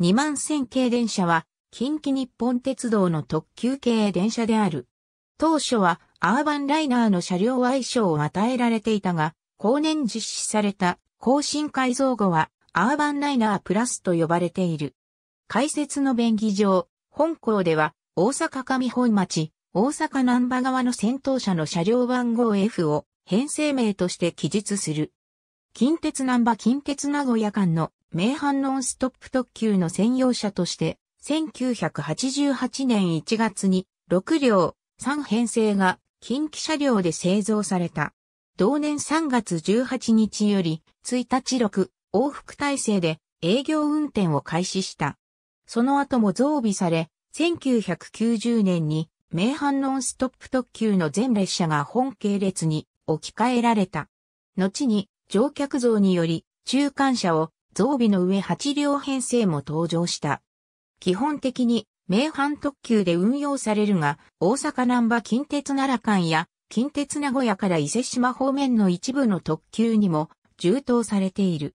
2万千系電車は、近畿日本鉄道の特急系電車である。当初は、アーバンライナーの車両愛称を与えられていたが、後年実施された更新改造後は、アーバンライナープラスと呼ばれている。解説の便宜上、本校では、大阪上本町、大阪南波側の先頭車の車両番号 F を編成名として記述する。近鉄南波近鉄名古屋間の名阪ノンストップ特急の専用車として、1988年1月に6両3編成が近畿車両で製造された。同年3月18日より1日6往復体制で営業運転を開始した。その後も増備され、1990年に名阪ノンストップ特急の全列車が本系列に置き換えられた。後に乗客増により中間車を増備の上8両編成も登場した。基本的に名阪特急で運用されるが、大阪南波近鉄奈良間や近鉄名古屋から伊勢島方面の一部の特急にも充当されている。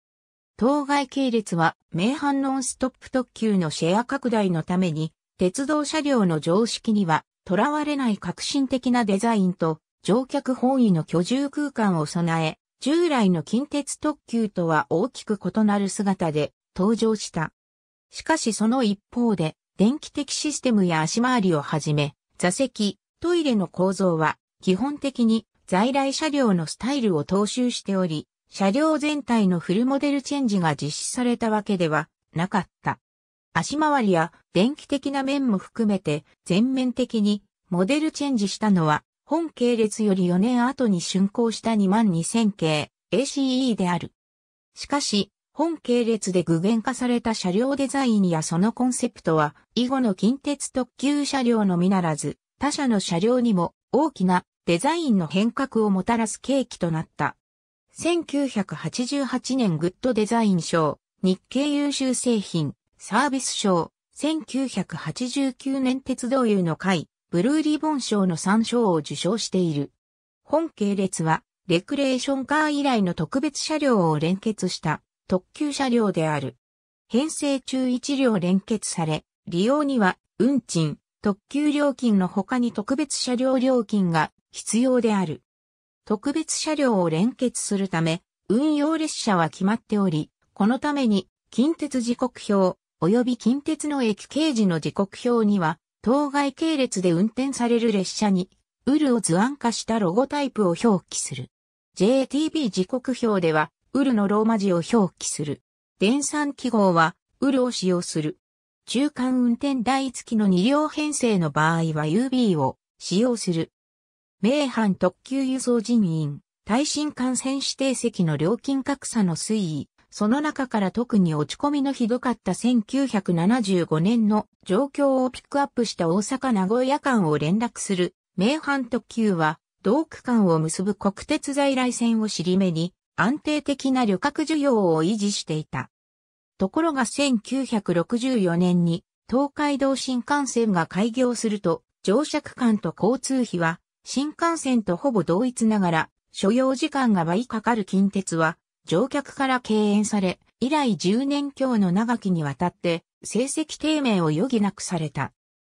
当該系列は名阪ノンストップ特急のシェア拡大のために、鉄道車両の常識にはとらわれない革新的なデザインと乗客本位の居住空間を備え、従来の近鉄特急とは大きく異なる姿で登場した。しかしその一方で、電気的システムや足回りをはじめ、座席、トイレの構造は、基本的に在来車両のスタイルを踏襲しており、車両全体のフルモデルチェンジが実施されたわけではなかった。足回りや電気的な面も含めて全面的にモデルチェンジしたのは本系列より4年後に竣工した22000系 ACE である。しかし、本系列で具現化された車両デザインやそのコンセプトは、以後の近鉄特急車両のみならず、他社の車両にも大きなデザインの変革をもたらす契機となった。1988年グッドデザイン賞、日系優秀製品、サービス賞、1989年鉄道優の会、ブルーリボン賞の3賞を受賞している。本系列は、レクレーションカー以来の特別車両を連結した特急車両である。編成中1両連結され、利用には運賃、特急料金の他に特別車両料金が必要である。特別車両を連結するため、運用列車は決まっており、このために近鉄時刻表及び近鉄の駅掲示の時刻表には当該系列で運転される列車に、ウルを図案化したロゴタイプを表記する。JTB 時刻表では、ウルのローマ字を表記する。電算記号は、ウルを使用する。中間運転台付きの2両編成の場合は UB を使用する。名阪特急輸送人員、耐震幹線指定席の料金格差の推移、その中から特に落ち込みのひどかった1975年の状況をピックアップした大阪名古屋間を連絡する名阪特急は、同区間を結ぶ国鉄在来線を尻目に安定的な旅客需要を維持していた。ところが1964年に東海道新幹線が開業すると乗車区間と交通費は新幹線とほぼ同一ながら所要時間が倍かかる近鉄は乗客から敬遠され、以来10年強の長きにわたって成績低迷を余儀なくされた。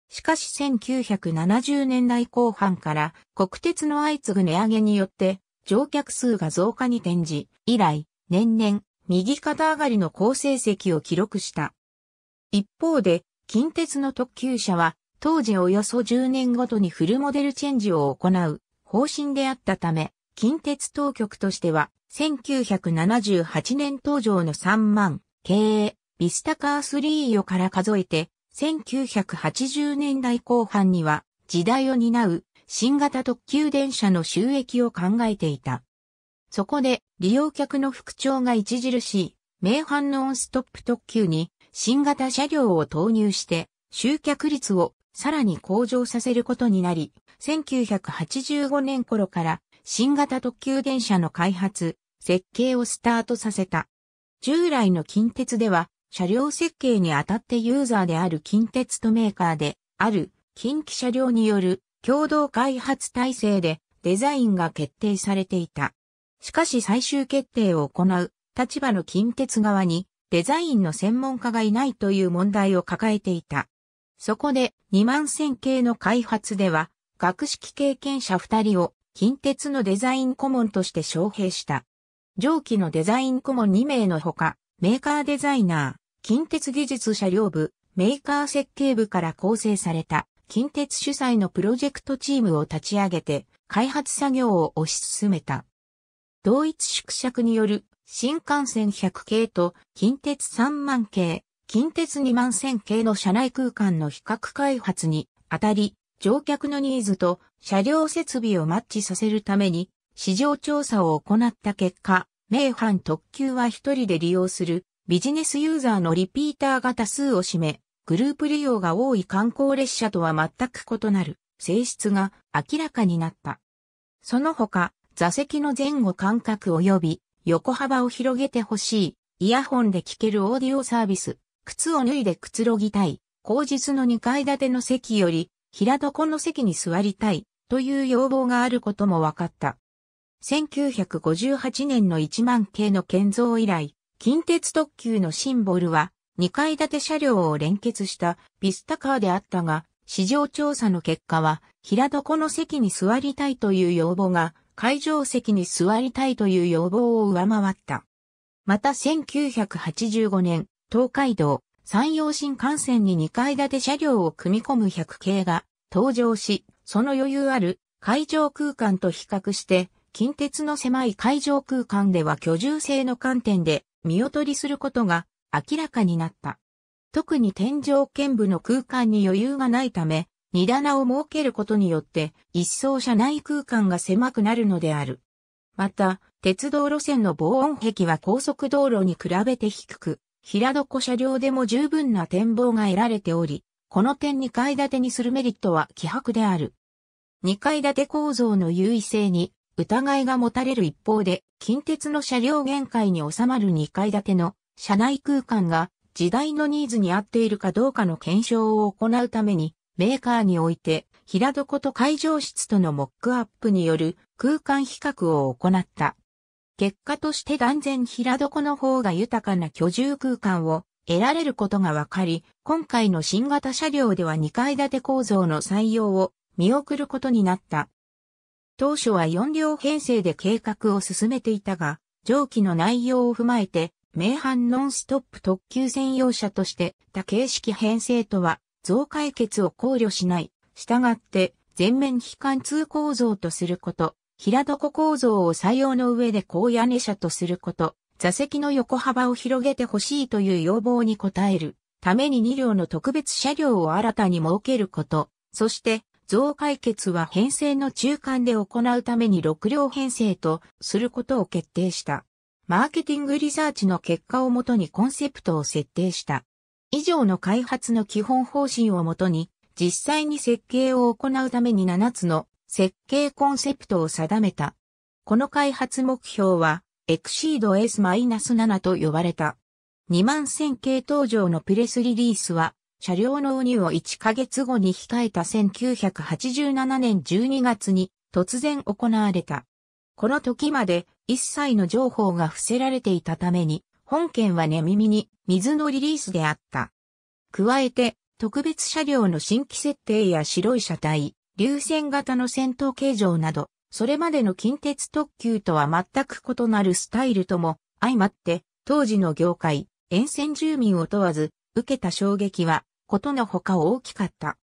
しかし1970年代後半から国鉄の相次ぐ値上げによって乗客数が増加に転じ、以来年々右肩上がりの好成績を記録した。一方で近鉄の特急車は当時およそ10年ごとにフルモデルチェンジを行う方針であったため、近鉄当局としては1978年登場の3万、経営、ビスタカースリーヨから数えて、1980年代後半には、時代を担う、新型特急電車の収益を考えていた。そこで、利用客の復調が著しい、名阪オンストップ特急に、新型車両を投入して、集客率をさらに向上させることになり、1985年頃から新型特急電車の開発、設計をスタートさせた。従来の近鉄では、車両設計にあたってユーザーである近鉄とメーカーである近畿車両による共同開発体制でデザインが決定されていた。しかし最終決定を行う立場の近鉄側にデザインの専門家がいないという問題を抱えていた。そこで2万線系の開発では学識経験者2人を近鉄のデザイン顧問として招聘した。上記のデザイン顧問2名のほか、メーカーデザイナー、近鉄技術車両部、メーカー設計部から構成された近鉄主催のプロジェクトチームを立ち上げて開発作業を推し進めた。同一縮尺による新幹線100系と近鉄3万系、近鉄2万1000系の車内空間の比較開発にあたり、乗客のニーズと車両設備をマッチさせるために市場調査を行った結果、名阪特急は一人で利用するビジネスユーザーのリピーターが多数を占め、グループ利用が多い観光列車とは全く異なる性質が明らかになった。その他、座席の前後間隔及び横幅を広げてほしい、イヤホンで聴けるオーディオサービス、靴を脱いでくつろぎたい、後日の2階建ての席より、平床の席に座りたい、という要望があることも分かった。1958年の1万系の建造以来、近鉄特急のシンボルは2階建て車両を連結したビスタカーであったが、市場調査の結果は、平床の席に座りたいという要望が、会場席に座りたいという要望を上回った。また1985年、東海道、山陽新幹線に2階建て車両を組み込む100系が登場し、その余裕ある海上空間と比較して、近鉄の狭い海上空間では居住性の観点で見劣りすることが明らかになった。特に天井見部の空間に余裕がないため、荷棚を設けることによって一層車内空間が狭くなるのである。また、鉄道路線の防音壁は高速道路に比べて低く、平床車両でも十分な展望が得られており、この点に階建てにするメリットは希薄である。2階建て構造の優位性に疑いが持たれる一方で、近鉄の車両限界に収まる2階建ての車内空間が時代のニーズに合っているかどうかの検証を行うために、メーカーにおいて平床と会場室とのモックアップによる空間比較を行った。結果として断然平床の方が豊かな居住空間を得られることが分かり、今回の新型車両では2階建て構造の採用を見送ることになった。当初は4両編成で計画を進めていたが、上記の内容を踏まえて、名阪ノンストップ特急専用車として多形式編成とは増解決を考慮しない。したがって、全面非貫通構造とすること、平床構造を採用の上で高屋根車とすること、座席の横幅を広げてほしいという要望に応えるために2両の特別車両を新たに設けること、そして増解決は編成の中間で行うために6両編成とすることを決定した。マーケティングリサーチの結果をもとにコンセプトを設定した。以上の開発の基本方針をもとに、実際に設計を行うために7つの設計コンセプトを定めた。この開発目標は、エクシード S-7 と呼ばれた。2万1000系登場のプレスリリースは、車両納入を1ヶ月後に控えた1987年12月に突然行われた。この時まで一切の情報が伏せられていたために、本件は寝耳に水のリリースであった。加えて、特別車両の新規設定や白い車体、流線型の戦闘形状など、それまでの近鉄特急とは全く異なるスタイルとも相まって、当時の業界、沿線住民を問わず、受けた衝撃はことのほか大きかった。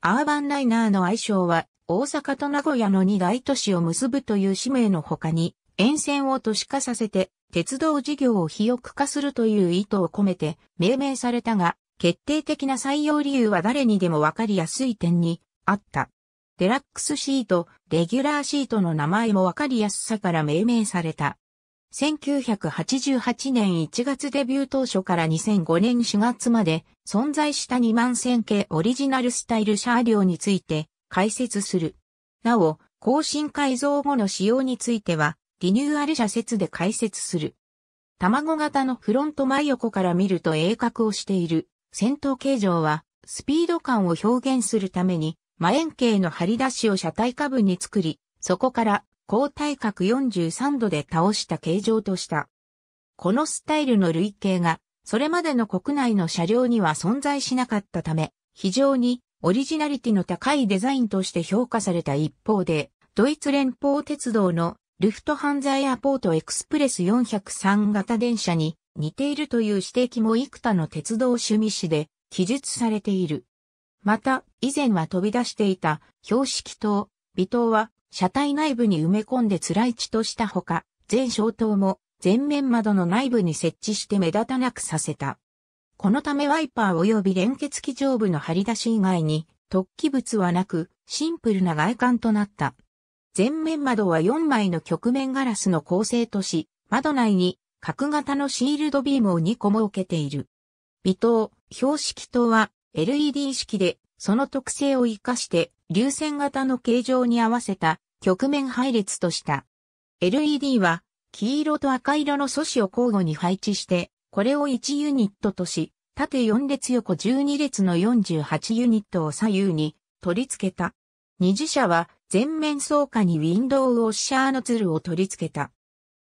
アーバンライナーの愛称は、大阪と名古屋の二大都市を結ぶという使命のほかに、沿線を都市化させて、鉄道事業を肥沃化するという意図を込めて命名されたが、決定的な採用理由は誰にでもわかりやすい点にあった。デラックスシート、レギュラーシートの名前もわかりやすさから命名された。1988年1月デビュー当初から2005年4月まで存在した2万1000系オリジナルスタイル車両について解説する。なお、更新改造後の使用についてはリニューアル社説で解説する。卵型のフロント真横から見ると鋭角をしている先頭形状はスピード感を表現するために、前円形の張り出しを車体下部に作り、そこから高体格43度で倒した形状とした。このスタイルの類型が、それまでの国内の車両には存在しなかったため、非常にオリジナリティの高いデザインとして評価された一方で、ドイツ連邦鉄道のルフトハンザエアポートエクスプレス403型電車に似ているという指摘も幾多の鉄道趣味誌で記述されている。また、以前は飛び出していた標識灯、微灯は車体内部に埋め込んで辛い地としたほか、全消灯も前面窓の内部に設置して目立たなくさせた。このためワイパー及び連結機上部の張り出し以外に突起物はなくシンプルな外観となった。前面窓は4枚の曲面ガラスの構成とし、窓内に角型のシールドビームを2個設けている。微灯、標識灯は LED 式でその特性を活かして流線型の形状に合わせた局面配列とした。LED は黄色と赤色の素子を交互に配置して、これを1ユニットとし、縦4列横12列の48ユニットを左右に取り付けた。二次車は全面装下にウィンドウォッシャーのツルを取り付けた。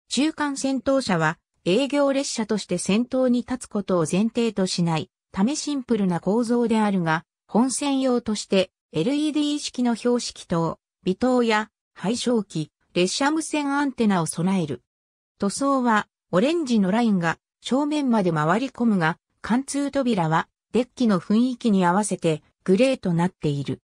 中間戦闘車は営業列車として先頭に立つことを前提としないためシンプルな構造であるが、本線用として LED 式の標識灯、微灯や配送機、列車無線アンテナを備える。塗装はオレンジのラインが正面まで回り込むが、貫通扉はデッキの雰囲気に合わせてグレーとなっている。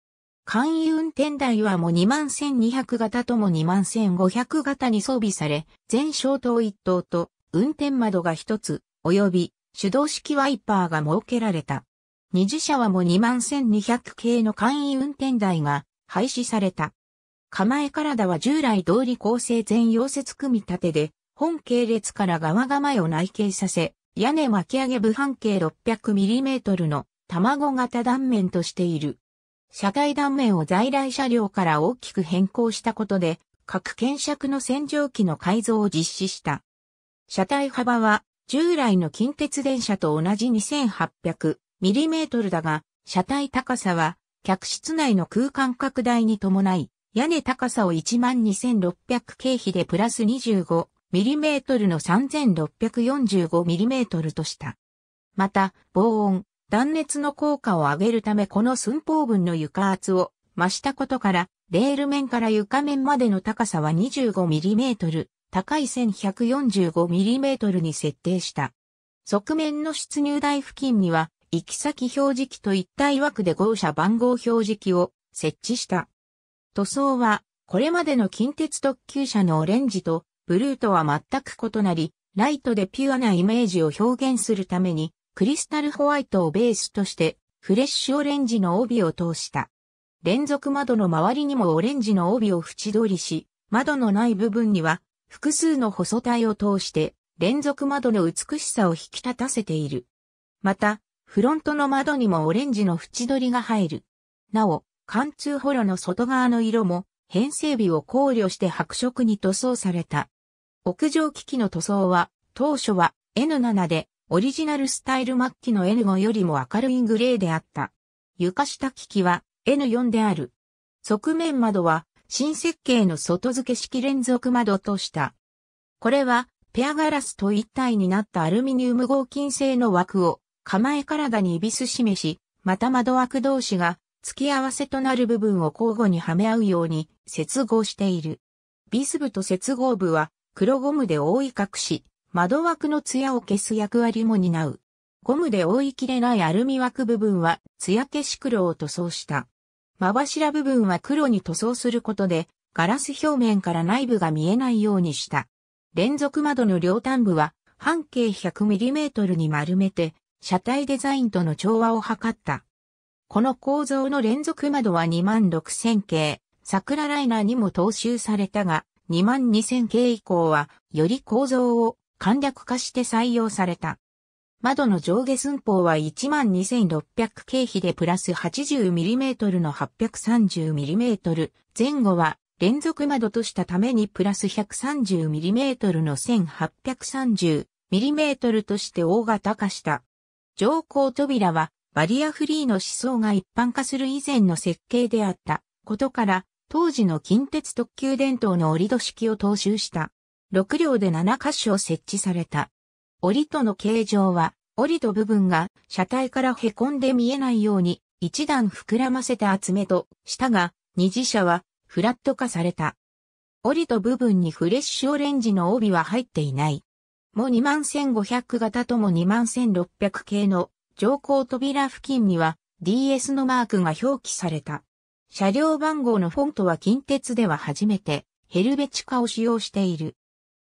簡易運転台はもう21200型とも21500型に装備され、全消灯1灯と運転窓が1つ、及び手動式ワイパーが設けられた。二次車はも2万1200系の簡易運転台が廃止された。構え体は従来通り構成全溶接組み立てで、本系列から側構えを内径させ、屋根巻き上げ部半径 600mm の卵型断面としている。車体断面を在来車両から大きく変更したことで、各検尺の洗浄機の改造を実施した。車体幅は従来の近鉄電車と同じ2800ミリメートルだが、車体高さは、客室内の空間拡大に伴い、屋根高さを12,600経費でプラス25ミリメートルの3645ミリメートルとした。また、防音、断熱の効果を上げるためこの寸法分の床圧を増したことから、レール面から床面までの高さは2 5トル、高い1 1 4 5トルに設定した。側面の出入台付近には行き先表示器と一体枠で号車番号表示器を設置した。塗装は、これまでの近鉄特急車のオレンジとブルーとは全く異なり、ライトでピュアなイメージを表現するために、クリスタルホワイトをベースとして、フレッシュオレンジの帯を通した。連続窓の周りにもオレンジの帯を縁取りし、窓のない部分には、複数の細体を通して、連続窓の美しさを引き立たせている。また、フロントの窓にもオレンジの縁取りが入る。なお、貫通ホロの外側の色も編成日を考慮して白色に塗装された。屋上機器の塗装は当初は N7 でオリジナルスタイル末期の N5 よりも明るいグレーであった。床下機器は N4 である。側面窓は新設計の外付け式連続窓とした。これはペアガラスと一体になったアルミニウム合金製の枠を構え体にいびすしし、また窓枠同士が付き合わせとなる部分を交互にはめ合うように接合している。ビス部と接合部は黒ゴムで覆い隠し、窓枠の艶を消す役割も担う。ゴムで覆いきれないアルミ枠部分は艶消し黒を塗装した。真柱部分は黒に塗装することで、ガラス表面から内部が見えないようにした。連続窓の両端部は半径 100mm に丸めて、車体デザインとの調和を図った。この構造の連続窓は26000系、桜ライナーにも踏襲されたが、22000系以降は、より構造を簡略化して採用された。窓の上下寸法は12600経費でプラス 80mm の 830mm、前後は連続窓としたためにプラス 130mm の 1830mm として大型化した。乗降扉はバリアフリーの思想が一般化する以前の設計であったことから、当時の近鉄特急伝統の折戸式を踏襲した。6両で7箇所設置された。折戸の形状は、折戸部分が車体から凹んで見えないように一段膨らませて厚めとしたが、二次車はフラット化された。折戸部分にフレッシュオレンジの帯は入っていない。も21500型とも21600系の乗降扉付近には DS のマークが表記された。車両番号のフォントは近鉄では初めてヘルベチカを使用している。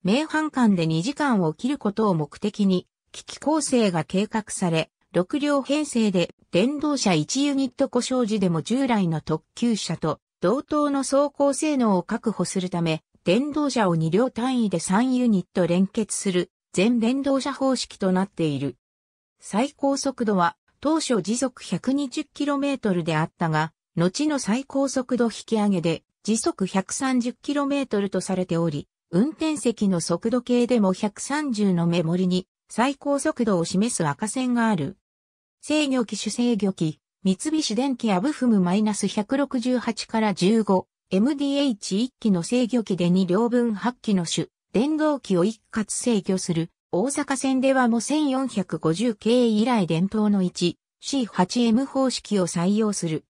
名阪間で2時間を切ることを目的に、機器構成が計画され、6両編成で電動車1ユニット故障時でも従来の特急車と同等の走行性能を確保するため、電動車を2両単位で3ユニット連結する全電動車方式となっている。最高速度は当初時速 120km であったが、後の最高速度引き上げで時速 130km とされており、運転席の速度計でも130の目盛りに最高速度を示す赤線がある。制御機種制御機、三菱電機アブフム -168 から15、MDH1 機の制御機で2両分8機の種、電動機を一括制御する、大阪線ではも1450系以来伝統の 1C8M 方式を採用する。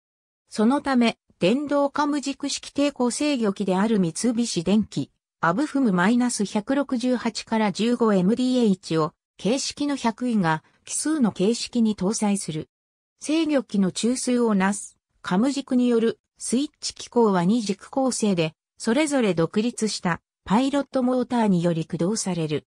そのため、電動化無軸式抵抗制御機である三菱電機、アブフム -168 から 15MDH を形式の100位が奇数の形式に搭載する。制御機の中枢をなす、カム軸によるスイッチ機構は二軸構成で、それぞれ独立したパイロットモーターにより駆動される。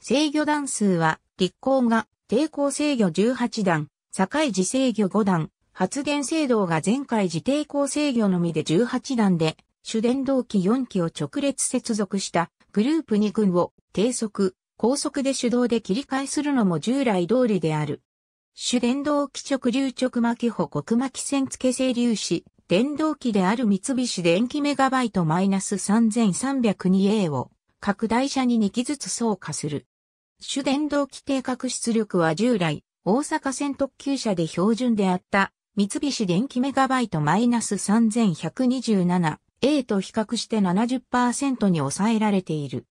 制御段数は、立候が抵抗制御18段、境時制御5段、発電制動が前回時抵抗制御のみで18段で、主電動機4機を直列接続したグループ2群を低速、高速で手動で切り替えするのも従来通りである。主電動機直流直巻歩国巻線付け整粒子、電動機である三菱電機メガバイト -3302A を拡大車に2機ずつ走化する。主電動機定格出力は従来、大阪線特急車で標準であった三菱電機メガバイト -3127A と比較して70%に抑えられている。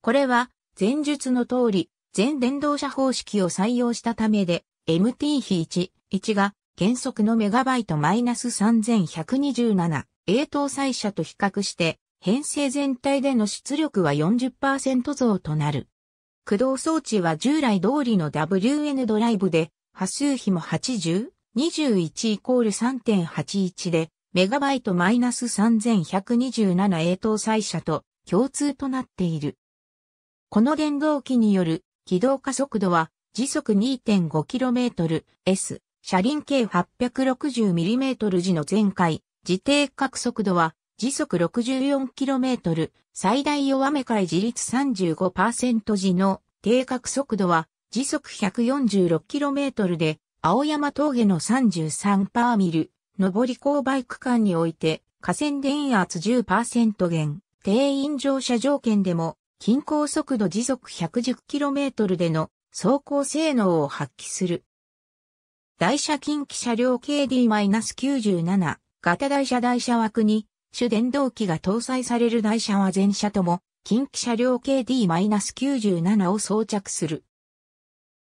これは前述の通り、全電動車方式を採用したためで、MT-1、1が原則のメガバイトマイナス3127、A 搭載車と比較して、編成全体での出力は40%増となる。駆動装置は従来通りの WN ドライブで、波数比も80、21イコール3.81で、メガバイトマイナス 3127A 搭載車と共通となっている。この電動機による起動加速度は時速 2.5km/s 車輪径 860mm 時の全開、自定角速度は時速 64km、最大弱めか自立35%時の定角速度は時速 146km で、青山峠の33パーミル、上り勾配区間において、河川電圧10%減、定員乗車条件でも、均衡速度時速 110km での走行性能を発揮する。台車近畿車両 KD-97 型台車台車枠に主電動機が搭載される台車は全車とも近畿車両 KD-97 を装着する。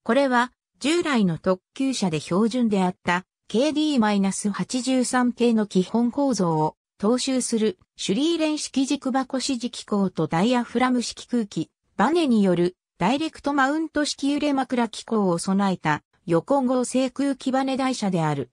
これは従来の特急車で標準であった KD-83 系の基本構造を踏襲するシュリーレン式軸箱支持機構とダイヤフラム式空気、バネによるダイレクトマウント式揺れ枕機構を備えた横号制空基バネ台車である。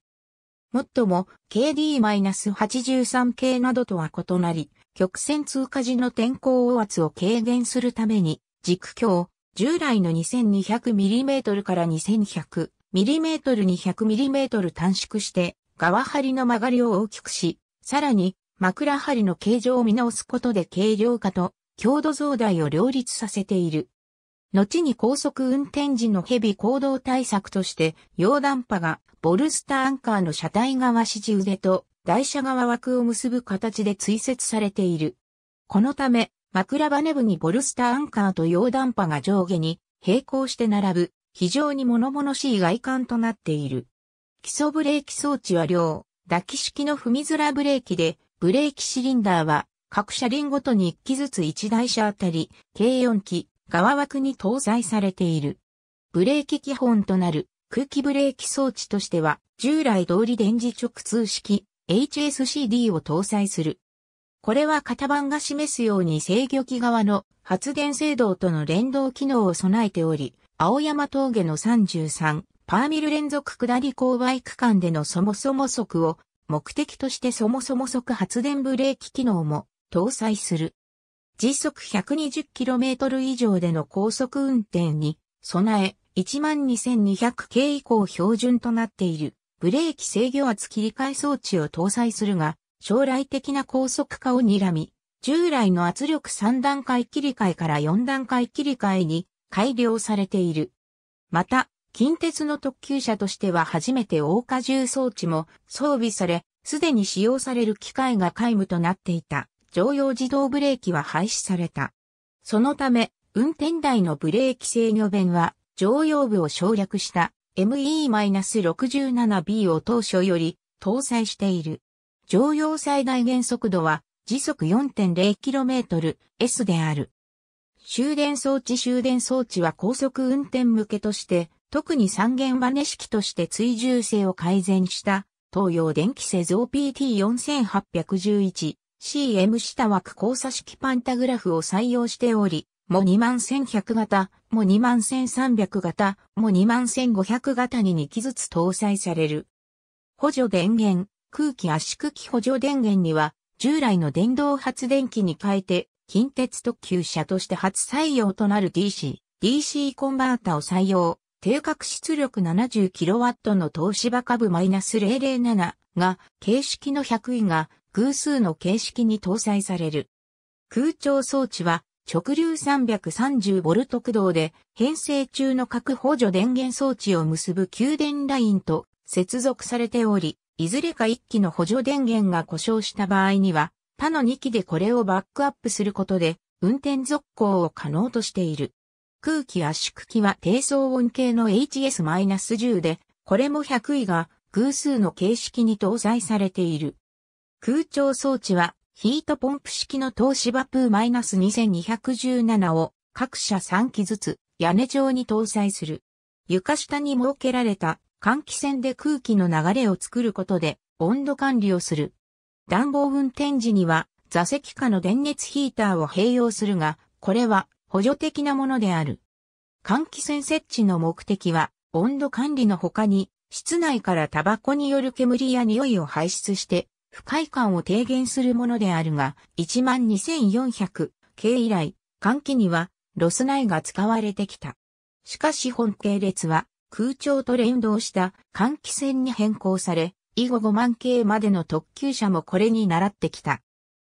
もっとも KD-83 系などとは異なり、曲線通過時の天候応圧を軽減するために、軸鏡、従来の 2200mm から 2100mm 200mm 短縮して、側張りの曲がりを大きくし、さらに、枕張りの形状を見直すことで軽量化と強度増大を両立させている。後に高速運転時のヘビ行動対策として、溶断波がボルスターアンカーの車体側支持腕と台車側枠を結ぶ形で追設されている。このため、枕羽部にボルスターアンカーと溶断波が上下に並行して並ぶ、非常に物々しい外観となっている。基礎ブレーキ装置は両、抱き式の踏みづらブレーキで、ブレーキシリンダーは各車輪ごとに1機ずつ1台車あたり、計4機、側枠に搭載されている。ブレーキ基本となる空気ブレーキ装置としては、従来通り電磁直通式 HSCD を搭載する。これは型番が示すように制御機側の発電制動との連動機能を備えており、青山峠の33パーミル連続下り勾配区間でのそもそも速を目的としてそもそも速発電ブレーキ機能も搭載する。時速 120km 以上での高速運転に備え 12200K 以降標準となっているブレーキ制御圧切り替え装置を搭載するが将来的な高速化を睨み従来の圧力3段階切り替えから4段階切り替えに改良されている。また、近鉄の特急車としては初めて大荷重装置も装備され、すでに使用される機械が皆無となっていた。常用自動ブレーキは廃止された。そのため、運転台のブレーキ制御弁は、常用部を省略した ME-67B を当初より搭載している。常用最大限速度は時速 4.0km/s である。終電装置終電装置は高速運転向けとして、特に三元バネ式として追従性を改善した東洋電気製造 PT4811 CM 下枠交差式パンタグラフを採用しており、も21100型、も21300型、も21500型に2機ずつ搭載される。補助電源、空気圧縮機補助電源には、従来の電動発電機に変えて、近鉄特急車として初採用となる DC、DC コンバータを採用。定格出力 70kW の東芝株 -007 が、形式の100位が、偶数の形式に搭載される。空調装置は直流 330V 駆動で編成中の各補助電源装置を結ぶ給電ラインと接続されており、いずれか1機の補助電源が故障した場合には、他の2機でこれをバックアップすることで、運転続行を可能としている。空気圧縮機は低騒音系の HS-10 で、これも100位が偶数の形式に搭載されている。空調装置はヒートポンプ式の東芝プー -2217 を各社3機ずつ屋根上に搭載する。床下に設けられた換気扇で空気の流れを作ることで温度管理をする。暖房運転時には座席下の電熱ヒーターを併用するが、これは補助的なものである。換気扇設置の目的は温度管理の他に室内からタバコによる煙や匂いを排出して不快感を低減するものであるが、12400系以来、換気にはロス内が使われてきた。しかし本系列は空調と連動した換気扇に変更され、以後5万系までの特急車もこれに習ってきた。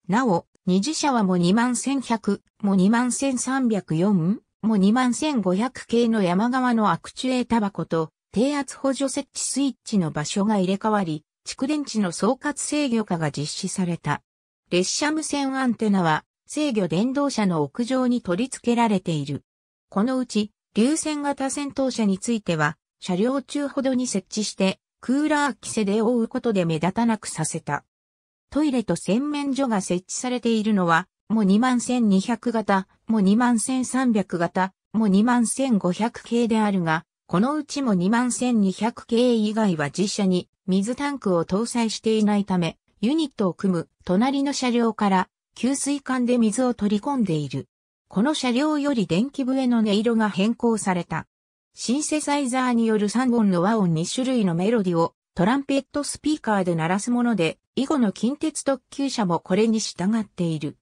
なお、二次車はも21100、も21304、も21500系の山側のアクチュエータバコと低圧補助設置スイッチの場所が入れ替わり、蓄電池の総括制御化が実施された。列車無線アンテナは制御電動車の屋上に取り付けられている。このうち、流線型戦闘車については、車両中ほどに設置して、クーラー着せで覆うことで目立たなくさせた。トイレと洗面所が設置されているのは、もう21200型、もう21300型、もう21500系であるが、このうちも21200系以外は実車に水タンクを搭載していないため、ユニットを組む隣の車両から給水管で水を取り込んでいる。この車両より電気笛の音色が変更された。シンセサイザーによる3本の和音2種類のメロディをトランペットスピーカーで鳴らすもので、以後の近鉄特急車もこれに従っている。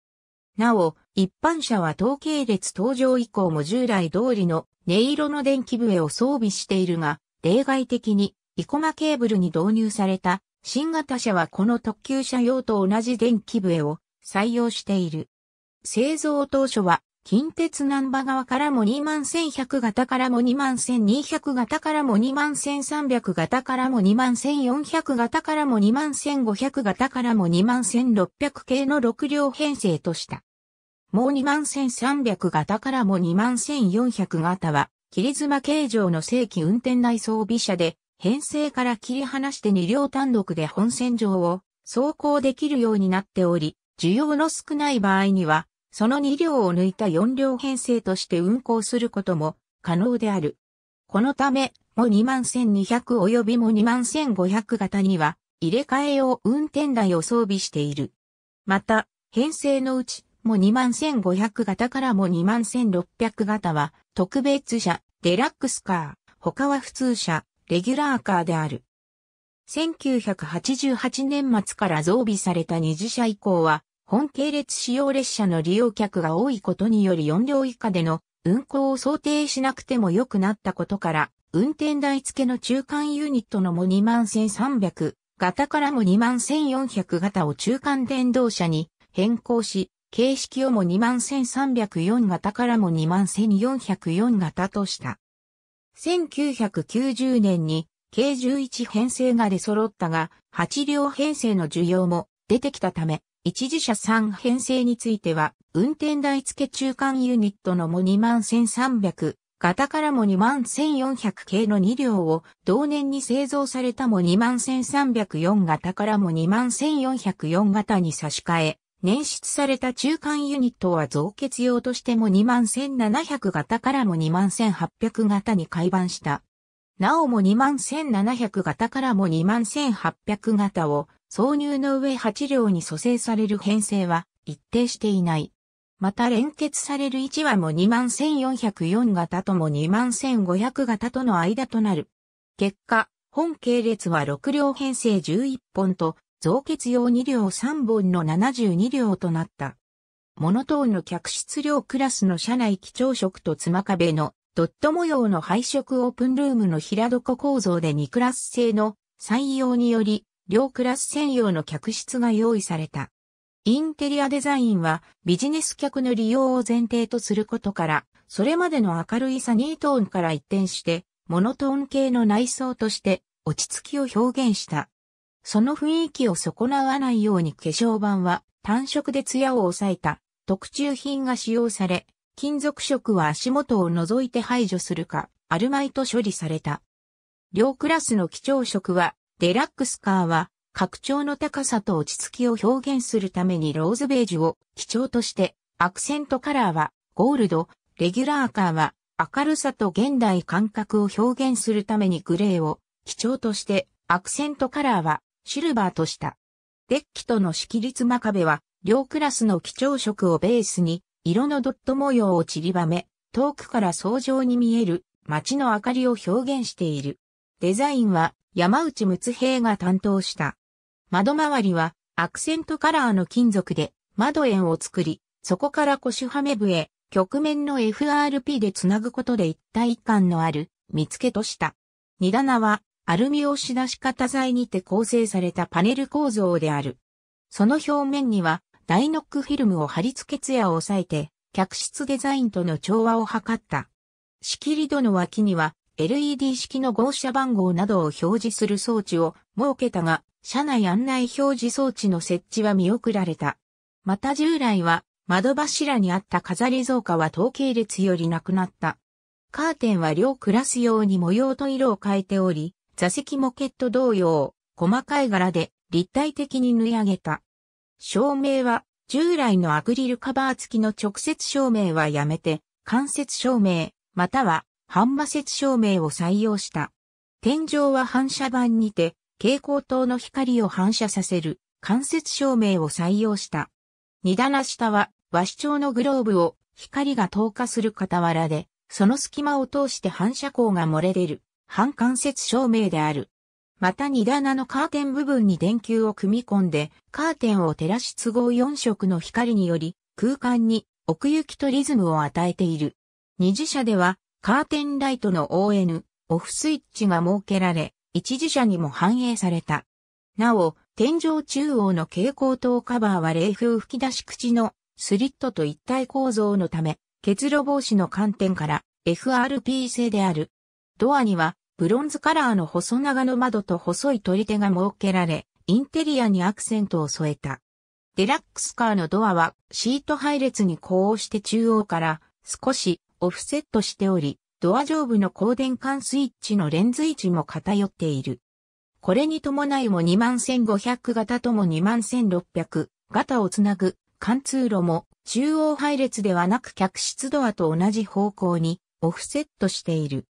なお、一般車は統計列登場以降も従来通りの音色の電気笛を装備しているが、例外的に、イコマケーブルに導入された新型車はこの特急車用と同じ電気笛を採用している。製造当初は近鉄南波側からも21100型からも21200型からも21300型からも21400型からも21500型からも21600系の6両編成とした。もう21300型からも21400型は、切妻形状の正規運転内装備車で、編成から切り離して2両単独で本線上を走行できるようになっており、需要の少ない場合には、その2両を抜いた4両編成として運行することも可能である。このため、も21200及びも21500型には、入れ替え用運転台を装備している。また、編成のうちも21500型からも21600型は特別車、デラックスカー、他は普通車、レギュラーカーである。1988年末から増備された二次車以降は、本系列使用列車の利用客が多いことにより4両以下での運行を想定しなくても良くなったことから、運転台付けの中間ユニットのも21300型からも21400型を中間電動車に変更し、形式をも21304型からも21404型とした。1990年に計11編成が出揃ったが、8両編成の需要も出てきたため、一次車3編成については、運転台付中間ユニットのも21300、型からも21400系の2両を、同年に製造されたも21304型からも21404型に差し替え、捻出された中間ユニットは増結用としても21700型からも21800型に改版した。なおも21700型からも21800型を挿入の上8両に蘇生される編成は一定していない。また連結される1話も21404型とも21500型との間となる。結果、本系列は6両編成11本と造血用2両3本の72両となった。モノトーンの客室量クラスの車内基調色と妻壁のドット模様の配色オープンルームの平床構造で2クラス製の採用により、両クラス専用の客室が用意された。インテリアデザインはビジネス客の利用を前提とすることから、それまでの明るいサニートーンから一転して、モノトーン系の内装として落ち着きを表現した。その雰囲気を損なわないように化粧板は単色で艶を抑えた特注品が使用され、金属色は足元を除いて排除するか、アルマイト処理された。両クラスの基調色は、デラックスカーは、拡張の高さと落ち着きを表現するためにローズベージュを基調として、アクセントカラーは、ゴールド、レギュラーカーは、明るさと現代感覚を表現するためにグレーを基調として、アクセントカラーは、シルバーとした。デッキとの識立真壁は、両クラスの基調色をベースに、色のドット模様を散りばめ、遠くから層状に見える街の明かりを表現している。デザインは山内睦平が担当した。窓周りはアクセントカラーの金属で窓円を作り、そこから腰はめ部へ曲面の FRP でつなぐことで一体感のある見つけとした。荷棚はアルミをし出し型材にて構成されたパネル構造である。その表面には、ダイノックフィルムを貼り付け艶を抑えて、客室デザインとの調和を図った。仕切り戸の脇には、LED 式の号車番号などを表示する装置を設けたが、車内案内表示装置の設置は見送られた。また従来は、窓柱にあった飾り造花は統計列よりなくなった。カーテンは両クラス用に模様と色を変えており、座席モケット同様、細かい柄で立体的に縫い上げた。照明は従来のアクリルカバー付きの直接照明はやめて、間接照明、または半摩接照明を採用した。天井は反射板にて、蛍光灯の光を反射させる間接照明を採用した。荷棚下は和紙調のグローブを光が透過する傍らで、その隙間を通して反射光が漏れ出る半間接照明である。また二棚のカーテン部分に電球を組み込んで、カーテンを照らし都合4色の光により、空間に奥行きとリズムを与えている。二次車では、カーテンライトの ON、オフスイッチが設けられ、一次車にも反映された。なお、天井中央の蛍光灯カバーは冷風吹き出し口のスリットと一体構造のため、結露防止の観点から FRP 製である。ドアにはブロンズカラーの細長の窓と細い取り手が設けられ、インテリアにアクセントを添えた。デラックスカーのドアはシート配列に呼応して中央から少しオフセットしており、ドア上部の光電管スイッチのレンズ位置も偏っている。これに伴いも21500型とも21600型をつなぐ貫通路も中央配列ではなく客室ドアと同じ方向にオフセットしている。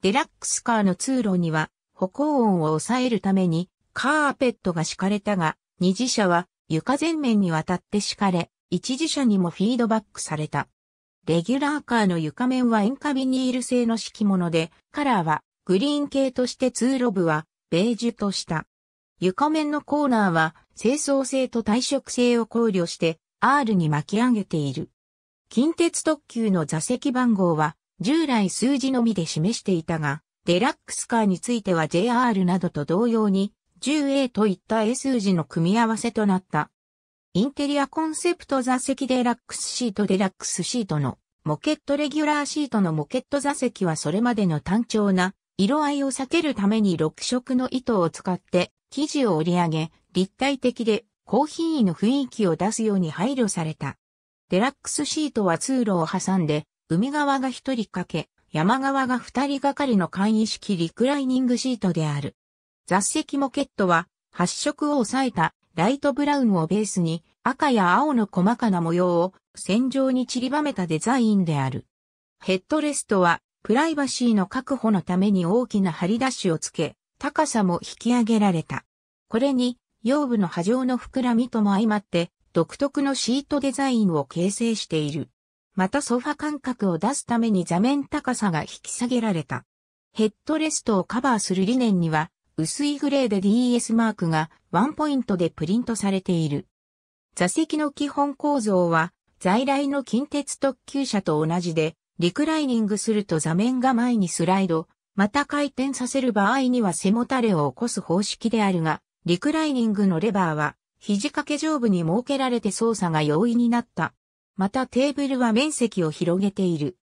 デラックスカーの通路には歩行音を抑えるためにカーペットが敷かれたが、二次車は床全面にわたって敷かれ、一次車にもフィードバックされた。レギュラーカーの床面は塩化ビニール製の敷物で、カラーはグリーン系として通路部はベージュとした。床面のコーナーは清掃性と耐食性を考慮して R に巻き上げている。近鉄特急の座席番号は従来数字のみで示していたが、デラックスカーについては JR などと同様に 10A といった A 数字の組み合わせとなった。インテリアコンセプト座席デラックスシートデラックスシートのモケットレギュラーシートのモケット座席はそれまでの単調な色合いを避けるために6色の糸を使って生地を織り上げ立体的で高品位の雰囲気を出すように配慮された。デラックスシートは通路を挟んで海側が一人掛け、山側が二人がかりの簡易式リクライニングシートである。雑席モケットは発色を抑えたライトブラウンをベースに赤や青の細かな模様を線状に散りばめたデザインである。ヘッドレストはプライバシーの確保のために大きな張り出しをつけ、高さも引き上げられた。これに、腰部の波状の膨らみとも相まって、独特のシートデザインを形成している。またソファ感覚を出すために座面高さが引き下げられた。ヘッドレストをカバーする理念には、薄いグレーで DS マークがワンポイントでプリントされている。座席の基本構造は、在来の近鉄特急車と同じで、リクライニングすると座面が前にスライド、また回転させる場合には背もたれを起こす方式であるが、リクライニングのレバーは、肘掛け上部に設けられて操作が容易になったまたテーブルは面積を広げている。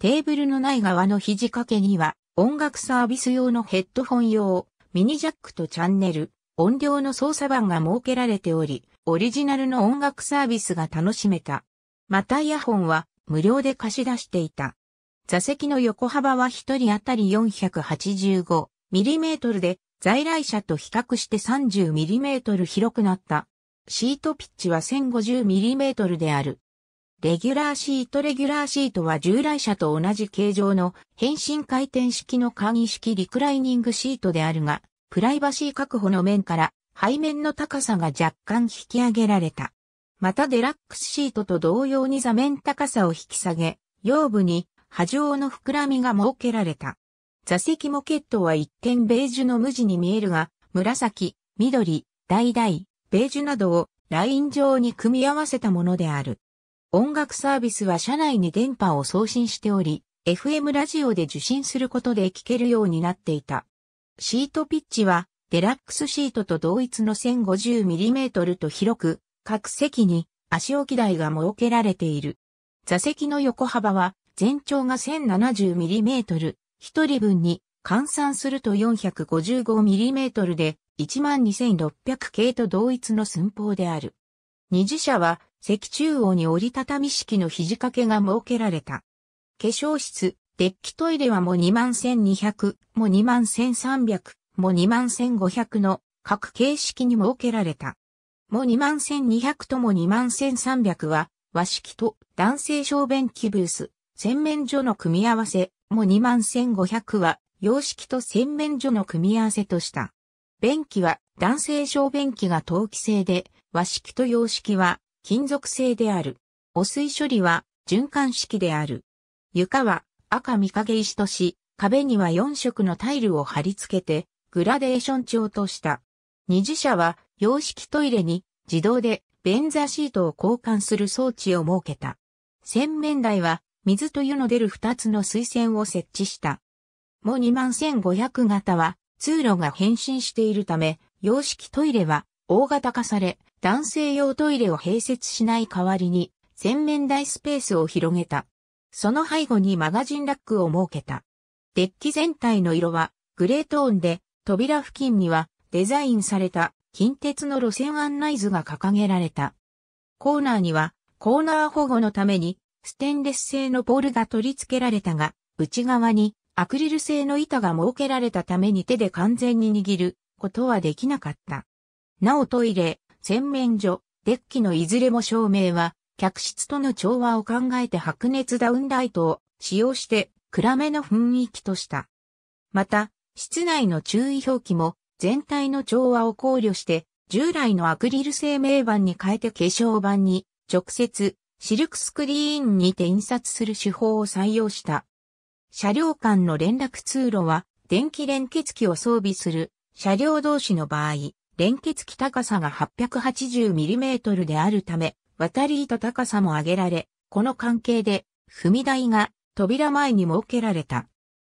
テーブルのない側の肘掛けには、音楽サービス用のヘッドホン用、ミニジャックとチャンネル、音量の操作盤が設けられており、オリジナルの音楽サービスが楽しめた。またイヤホンは無料で貸し出していた。座席の横幅は1人当たり 485mm で、在来車と比較して 30mm 広くなった。シートピッチは 1050mm である。レギュラーシートレギュラーシートは従来車と同じ形状の変身回転式の簡易式リクライニングシートであるが、プライバシー確保の面から背面の高さが若干引き上げられた。またデラックスシートと同様に座面高さを引き下げ、腰部に波状の膨らみが設けられた。座席モケットは一見ベージュの無地に見えるが、紫、緑、橙、ベージュなどをライン上に組み合わせたものである。音楽サービスは社内に電波を送信しており、FM ラジオで受信することで聴けるようになっていた。シートピッチは、デラックスシートと同一の 1050mm と広く、各席に足置き台が設けられている。座席の横幅は、全長が 1070mm、一人分に換算すると 455mm で、12600系と同一の寸法である。二次車は石中央に折りたたみ式の肘掛けが設けられた。化粧室、デッキトイレはもう21200、もう21300、もう21500の各形式に設けられた。もう21200とも21300は和式と男性小便器ブース、洗面所の組み合わせ、もう21500は洋式と洗面所の組み合わせとした。便器は男性小便器が陶器製で、和式と洋式は金属製である。汚水処理は循環式である。床は赤見影石とし、壁には4色のタイルを貼り付けて、グラデーション調とした。二次車は洋式トイレに自動で便座シートを交換する装置を設けた。洗面台は水と湯の出る2つの水栓を設置した。も21500型は通路が変身しているため、洋式トイレは大型化され、男性用トイレを併設しない代わりに、洗面台スペースを広げた。その背後にマガジンラックを設けた。デッキ全体の色はグレートーンで、扉付近にはデザインされた近鉄の路線案内図が掲げられた。コーナーにはコーナー保護のためにステンレス製のポールが取り付けられたが、内側にアクリル製の板が設けられたために手で完全に握ることはできなかった。なおトイレ、洗面所、デッキのいずれも照明は、客室との調和を考えて白熱ダウンライトを使用して暗めの雰囲気とした。また、室内の注意表記も全体の調和を考慮して従来のアクリル製名板に変えて化粧板に直接シルクスクリーンにて印刷する手法を採用した。車両間の連絡通路は電気連結機を装備する車両同士の場合、連結機高さが 880mm であるため、渡り板高さも上げられ、この関係で、踏み台が扉前に設けられた。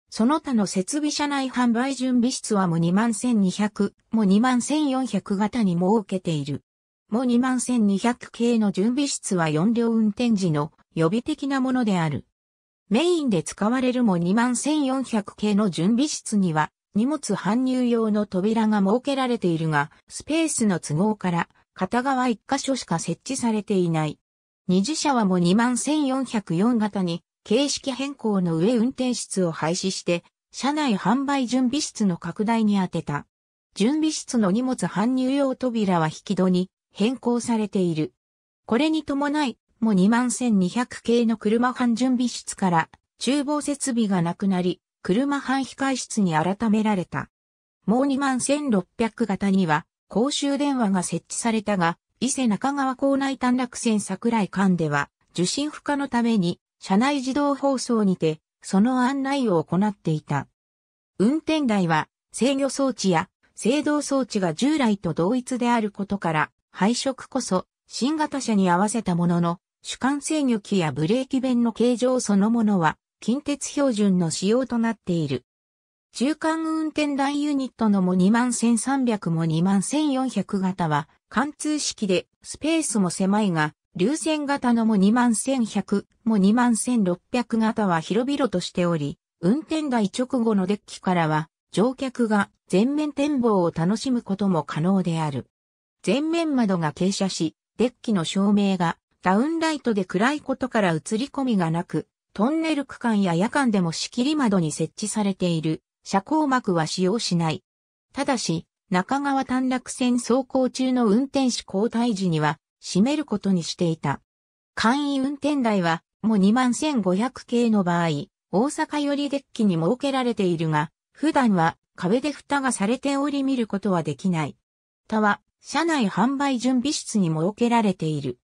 その他の設備車内販売準備室はも21200も21400型に設けている。も21200系の準備室は4両運転時の予備的なものである。メインで使われるも21400系の準備室には荷物搬入用の扉が設けられているが、スペースの都合から片側1箇所しか設置されていない。二次車はも21404型に形式変更の上運転室を廃止して、車内販売準備室の拡大に充てた。準備室の荷物搬入用扉は引き戸に変更されている。これに伴い、も21200系の車搬準備室から厨房設備がなくなり、車半控室に改められた。もう2万1600型には公衆電話が設置されたが、伊勢中川港内短絡線桜井間では受信不可のために車内自動放送にてその案内を行っていた。運転台は制御装置や制動装置が従来と同一であることから配色こそ新型車に合わせたものの主観制御機やブレーキ弁の形状そのものは近鉄標準の仕様となっている。中間運転台ユニットのも21300も21400型は貫通式でスペースも狭いが、流線型のも21100も21600型は広々としており、運転台直後のデッキからは乗客が全面展望を楽しむことも可能である。前面窓が傾斜し、デッキの照明がダウンライトで暗いことから映り込みがなく、トンネル区間や夜間でも仕切り窓に設置されている遮光幕は使用しない。ただし、中川短絡線走行中の運転手交代時には閉めることにしていた。簡易運転台はもう21500系の場合、大阪よりデッキに設けられているが、普段は壁で蓋がされており見ることはできない。他は、車内販売準備室に設けられている。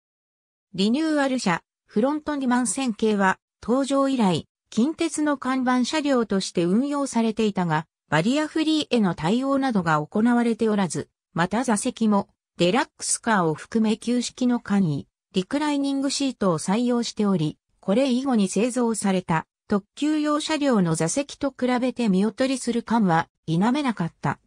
リニューアル車、フロント2万1000系は、登場以来、近鉄の看板車両として運用されていたが、バリアフリーへの対応などが行われておらず、また座席も、デラックスカーを含め旧式の簡易、リクライニングシートを採用しており、これ以後に製造された特急用車両の座席と比べて見劣りする感は否めなかった。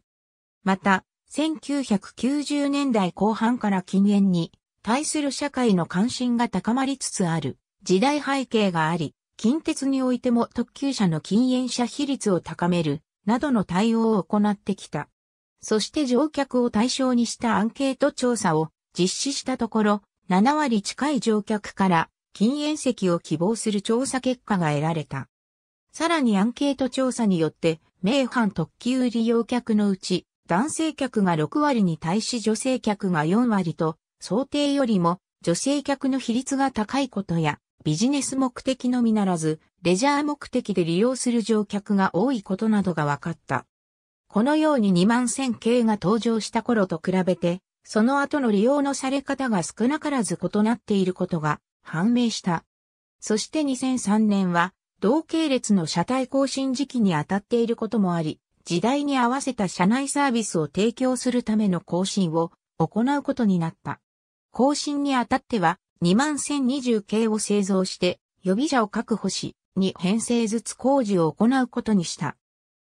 また、1990年代後半から禁煙に対する社会の関心が高まりつつある。時代背景があり、近鉄においても特急車の禁煙者比率を高める、などの対応を行ってきた。そして乗客を対象にしたアンケート調査を実施したところ、7割近い乗客から禁煙席を希望する調査結果が得られた。さらにアンケート調査によって、名阪特急利用客のうち、男性客が6割に対し女性客が4割と、想定よりも女性客の比率が高いことや、ビジネス目的のみならず、レジャー目的で利用する乗客が多いことなどが分かった。このように2万1000系が登場した頃と比べて、その後の利用のされ方が少なからず異なっていることが判明した。そして2003年は、同系列の車体更新時期に当たっていることもあり、時代に合わせた車内サービスを提供するための更新を行うことになった。更新にあたっては、2万1020系を製造して予備者を確保し、に編成ずつ工事を行うことにした。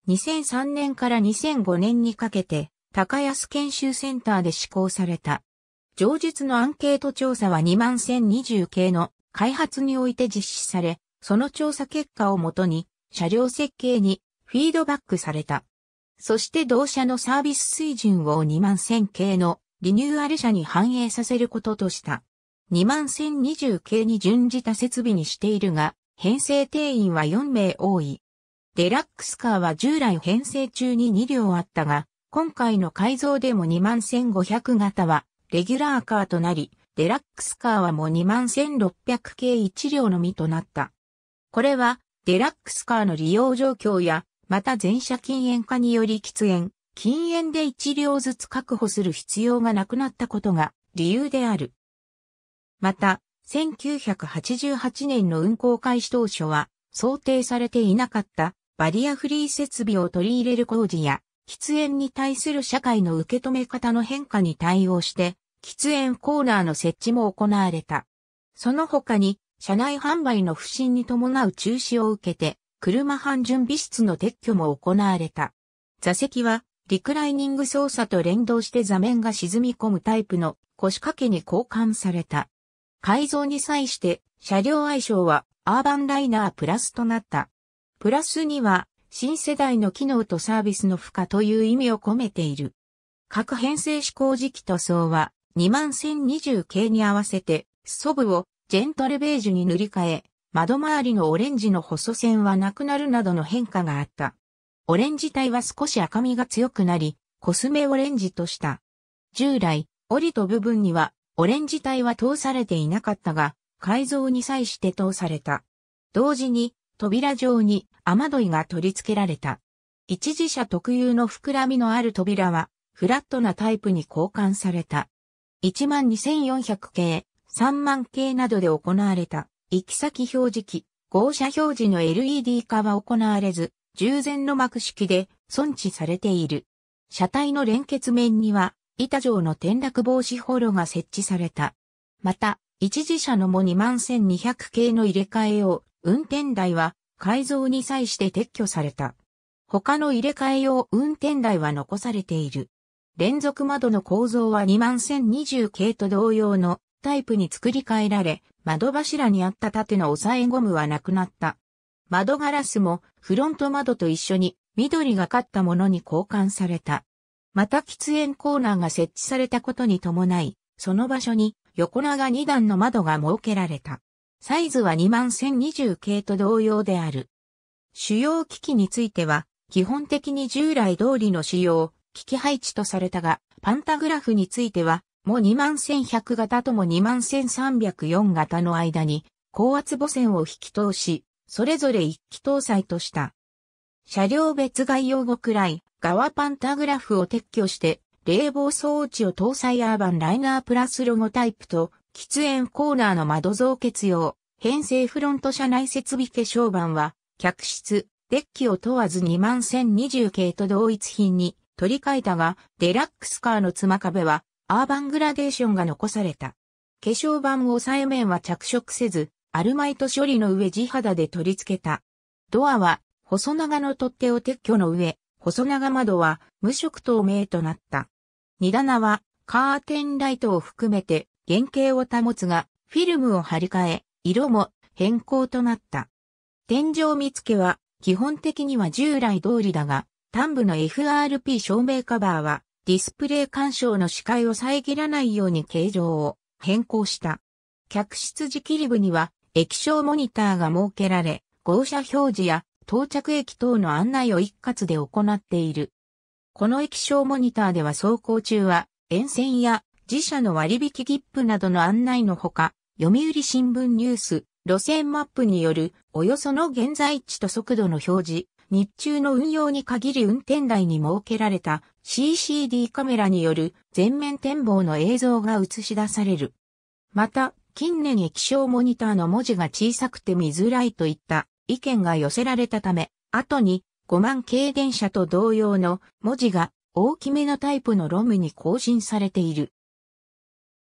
2003年から2005年にかけて、高安研修センターで施行された。上述のアンケート調査は2万1020系の開発において実施され、その調査結果をもとに、車両設計にフィードバックされた。そして同社のサービス水準を2万1000系のリニューアル車に反映させることとした。2万1020系に準じた設備にしているが、編成定員は4名多い。デラックスカーは従来編成中に2両あったが、今回の改造でも2万1500型はレギュラーカーとなり、デラックスカーはもう2万1600系1両のみとなった。これは、デラックスカーの利用状況や、また全車禁煙化により喫煙、禁煙で1両ずつ確保する必要がなくなったことが理由である。また、1988年の運行開始当初は、想定されていなかったバリアフリー設備を取り入れる工事や、喫煙に対する社会の受け止め方の変化に対応して、喫煙コーナーの設置も行われた。その他に、車内販売の不振に伴う中止を受けて、車半準備室の撤去も行われた。座席は、リクライニング操作と連動して座面が沈み込むタイプの腰掛けに交換された。改造に際して車両愛称はアーバンライナープラスとなった。プラスには新世代の機能とサービスの負荷という意味を込めている。各編成試行時期塗装は21020系に合わせて素部をジェントルベージュに塗り替え、窓周りのオレンジの細線はなくなるなどの変化があった。オレンジ体は少し赤みが強くなり、コスメオレンジとした。従来、折りと部分にはオレンジ体は通されていなかったが、改造に際して通された。同時に、扉上に雨どいが取り付けられた。一時車特有の膨らみのある扉は、フラットなタイプに交換された。12400系、3万系などで行われた、行き先表示器、合車表示の LED 化は行われず、従前の幕式で、存置されている。車体の連結面には、板状の転落防止ホロが設置された。また、一時車のも21200系の入れ替え用、運転台は改造に際して撤去された。他の入れ替え用運転台は残されている。連続窓の構造は21020系と同様のタイプに作り変えられ、窓柱にあった縦の押さえゴムはなくなった。窓ガラスもフロント窓と一緒に緑がかったものに交換された。また喫煙コーナーが設置されたことに伴い、その場所に横長2段の窓が設けられた。サイズは2万1020系と同様である。主要機器については、基本的に従来通りの使用、機器配置とされたが、パンタグラフについては、も2万1100型とも2万1304型の間に、高圧母線を引き通し、それぞれ一気搭載とした。車両別外用後くらい、側パンタグラフを撤去して、冷房装置を搭載アーバンライナープラスロゴタイプと、喫煙コーナーの窓増結用、編成フロント車内設備化粧板は、客室、デッキを問わず21020系と同一品に取り替えたが、デラックスカーの妻壁は、アーバングラデーションが残された。化粧板を抑え面は着色せず、アルマイト処理の上地肌で取り付けた。ドアは、細長の取っ手を撤去の上、細長窓は無色透明となった。荷棚はカーテンライトを含めて原型を保つが、フィルムを張り替え、色も変更となった。天井見付けは基本的には従来通りだが、端部の FRP 照明カバーはディスプレイ干渉の視界を遮らないように形状を変更した。客室時切り部には液晶モニターが設けられ、号車表示や到着駅等の案内を一括で行っている。この液晶モニターでは走行中は、沿線や自社の割引切符などの案内のほか、読売新聞ニュース、路線マップによるおよその現在地と速度の表示、日中の運用に限り運転台に設けられた CCD カメラによる全面展望の映像が映し出される。また、近年液晶モニターの文字が小さくて見づらいといった意見が寄せられたため、後に5万軽電車と同様の文字が大きめのタイプのロムに更新されている。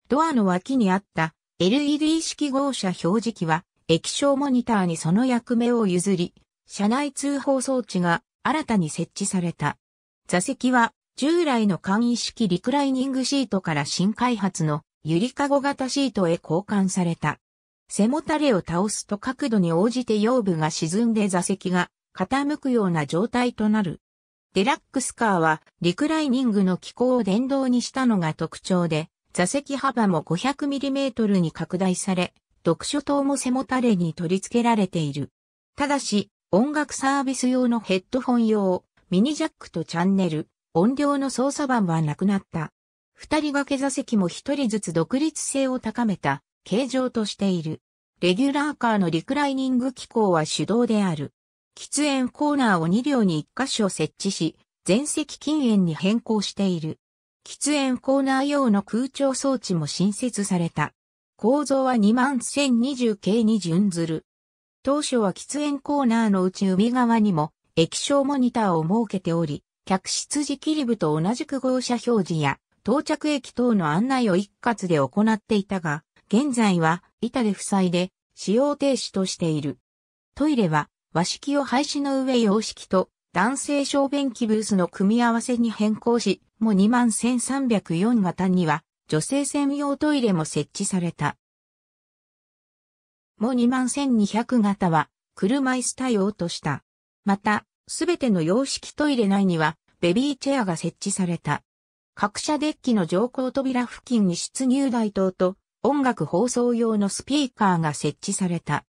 ドアの脇にあった LED 式号車表示器は液晶モニターにその役目を譲り、車内通報装置が新たに設置された。座席は従来の簡易式リクライニングシートから新開発のゆりかご型シートへ交換された。背もたれを倒すと角度に応じて腰部が沈んで座席が傾くような状態となる。デラックスカーはリクライニングの機構を電動にしたのが特徴で、座席幅も 500mm に拡大され、読書灯も背もたれに取り付けられている。ただし、音楽サービス用のヘッドホン用、ミニジャックとチャンネル、音量の操作盤はなくなった。二人掛け座席も一人ずつ独立性を高めた形状としている。レギュラーカーのリクライニング機構は手動である。喫煙コーナーを2両に1箇所設置し、全席禁煙に変更している。喫煙コーナー用の空調装置も新設された。構造は2万1020系に準ずる。当初は喫煙コーナーの内海側にも液晶モニターを設けており、客室時切り部と同じく号車表示や到着駅等の案内を一括で行っていたが、現在は板で塞いで使用停止としている。トイレは和式を廃止の上洋式と男性小便器ブースの組み合わせに変更し、も21304型には女性専用トイレも設置された。も21200型は車椅子対応とした。また、すべての洋式トイレ内にはベビーチェアが設置された。各社デッキの乗降扉付近に出入台等と音楽放送用のスピーカーが設置された。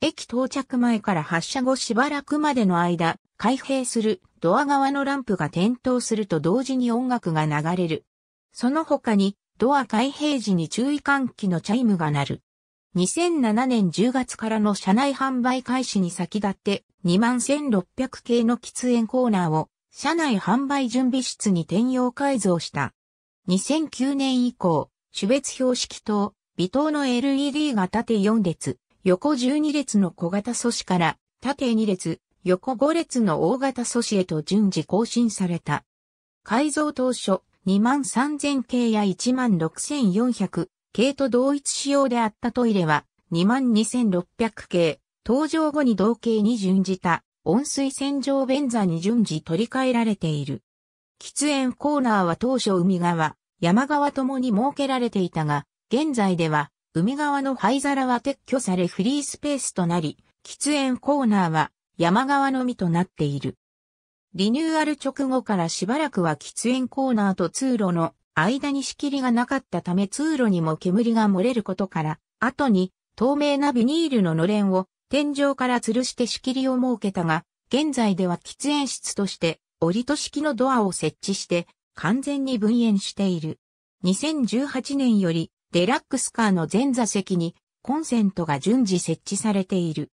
駅到着前から発車後しばらくまでの間、開閉するドア側のランプが点灯すると同時に音楽が流れる。その他に、ドア開閉時に注意喚起のチャイムが鳴る。2007年10月からの車内販売開始に先立って21600系の喫煙コーナーを車内販売準備室に転用改造した。2009年以降、種別標識等、微糖の LED が縦4列、横12列の小型素子から縦2列、横5列の大型素子へと順次更新された。改造当初、23000系や16400系と同一仕様であったトイレは22600系、登場後に同系に準じた温水洗浄便座に順次取り替えられている。喫煙コーナーは当初海側、山側ともに設けられていたが、現在では、海側の灰皿は撤去されフリースペースとなり、喫煙コーナーは山側のみとなっている。リニューアル直後からしばらくは喫煙コーナーと通路の間に仕切りがなかったため通路にも煙が漏れることから、後に透明なビニールののれんを天井から吊るして仕切りを設けたが、現在では喫煙室として折戸式のドアを設置して完全に分煙している。2018年よりデラックスカーの前座席にコンセントが順次設置されている。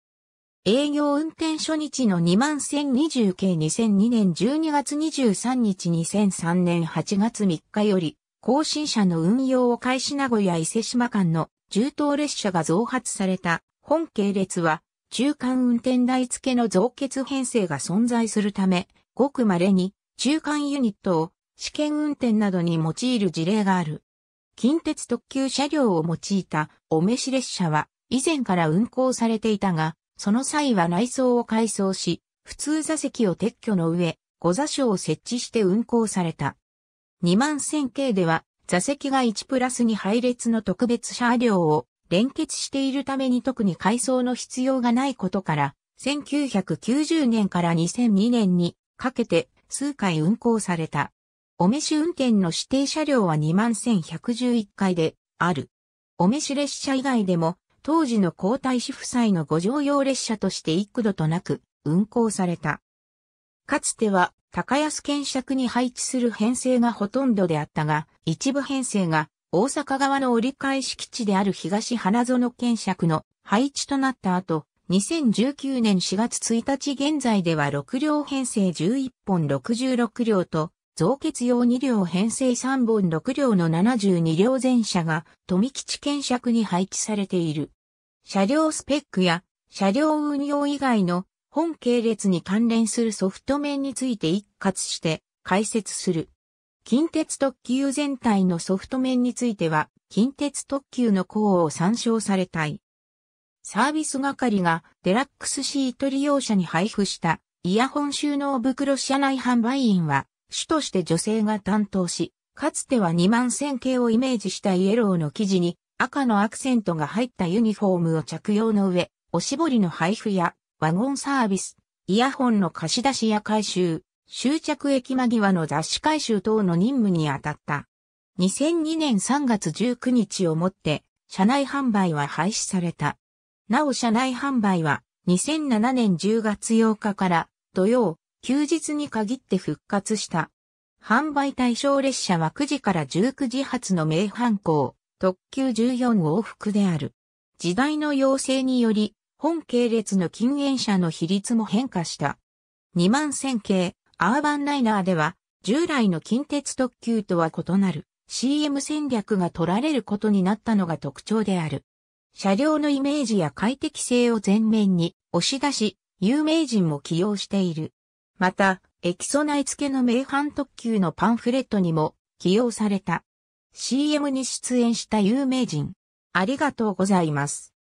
営業運転初日の2万1020系2002年12月23日2003年8月3日より、更新車の運用を開始名古屋伊勢島間の重等列車が増発された本系列は、中間運転台付けの増結編成が存在するため、ごく稀に中間ユニットを試験運転などに用いる事例がある。近鉄特急車両を用いたお召し列車は以前から運行されていたが、その際は内装を改装し、普通座席を撤去の上、5座所を設置して運行された。2万1000系では座席が1プラス2配列の特別車両を連結しているために特に改装の必要がないことから、1990年から2002年にかけて数回運行された。お召し運転の指定車両は21111回である。お召し列車以外でも、当時の皇太子夫妻のご乗用列車として幾度となく運行された。かつては高安検釈に配置する編成がほとんどであったが、一部編成が大阪側の折り返し基地である東花園検釈の配置となった後、2019年4月1日現在では6両編成11本66両と増結用2両編成3本6両の72両全車が富吉検尺に配置されている。車両スペックや車両運用以外の本系列に関連するソフト面について一括して解説する。近鉄特急全体のソフト面については近鉄特急の項を参照されたい。サービス係がデラックスシート利用者に配布したイヤホン収納袋車内販売員は主として女性が担当し、かつては2万1000系をイメージしたイエローの生地に赤のアクセントが入ったユニフォームを着用の上、おしぼりの配布やワゴンサービス、イヤホンの貸し出しや回収、終着駅間際の雑誌回収等の任務に当たった。2002年3月19日をもって、車内販売は廃止された。なお車内販売は、2007年10月8日から土曜、休日に限って復活した。販売対象列車は9時から19時発の名阪行、特急14往復である。時代の要請により、本系列の禁煙車の比率も変化した。2万1000系、アーバンライナーでは、従来の近鉄特急とは異なる CM 戦略が取られることになったのが特徴である。車両のイメージや快適性を前面に押し出し、有名人も起用している。また、エキソ内付けの名阪特急のパンフレットにも起用された。CM に出演した有名人。ありがとうございます。